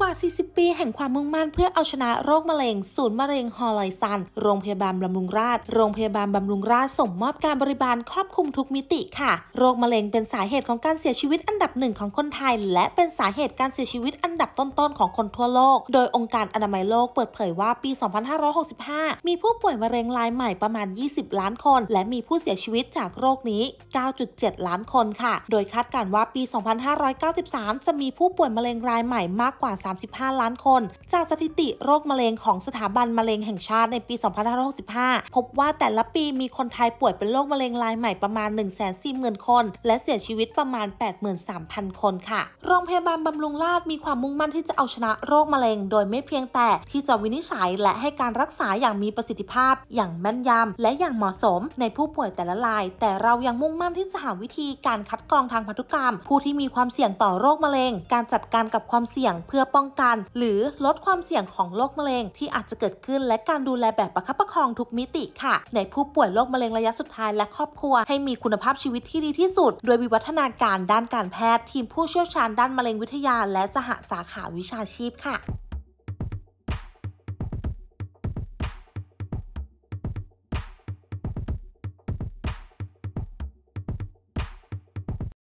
กว่า 40 ปี แห่งความมุ่งมั่นเพื่อเอาชนะโรคมะเร็ง ศูนย์มะเร็งฮอลไลซัน โรงพยาบาลบำรุงราษโรงพยาบาลบำรุงราษส่งมอบการบริบาลครอบคลุมทุกมิติค่ะ โรคมะเร็งเป็นสาเหตุของการเสียชีวิตอันดับหนึ่งของคนไทย และเป็นสาเหตุการเสียชีวิตอันดับต้นๆของคนทั่วโลก โดยองค์การอนามัยโลกเปิดเผยว่าปี 2565 มีผู้ป่วยมะเร็งรายใหม่ประมาณ 20 ล้านคน และมีผู้เสียชีวิตจากโรคนี้ 9.7 ล้านคนค่ะโดยคาดการณ์ว่าปี 2593 จะมีผู้ป่วยมะเร็งรายใหม่มากกว่า35 ล้านคน จากสถิติโรคมะเร็งของสถาบันมะเร็งแห่งชาติในปี 2565 พบว่าแต่ละปีมีคนไทยป่วยเป็นโรคมะเร็งรายใหม่ประมาณ 140,000 คน และเสียชีวิตประมาณ 83,000 คนค่ะ โรงพยาบาลบำรุงราษฎร์มีความมุ่งมั่นที่จะเอาชนะโรคมะเร็งโดยไม่เพียงแต่ที่จะวินิจฉัยและให้การรักษาอย่างมีประสิทธิภาพอย่างแม่นยำและอย่างเหมาะสมในผู้ป่วยแต่ละราย แต่เรายังมุ่งมั่นที่จะหาวิธี การคัดกรองทางพันธุกรรมผู้ที่มีความเสี่ยงต่อโรคมะเร็งการจัดการกับความเสี่ยงเพื่อป้อง้องกันหรือลดความเสี่ยงของโรคมะเร็งที่อาจจะเกิดขึ้น และการดูแลแบบประคับประคองทุกมิติค่ะ ในผู้ป่วยโรคมะเร็งระยะสุดท้ายและครอบครัวให้มีคุณภาพชีวิตที่ดีที่สุดโดยวิวัฒนาการด้านการแพทย์ ทีมผู้เชี่ยวชาญด้านมะเร็งวิทยา และสหสาขาวิชาชีพค่ะ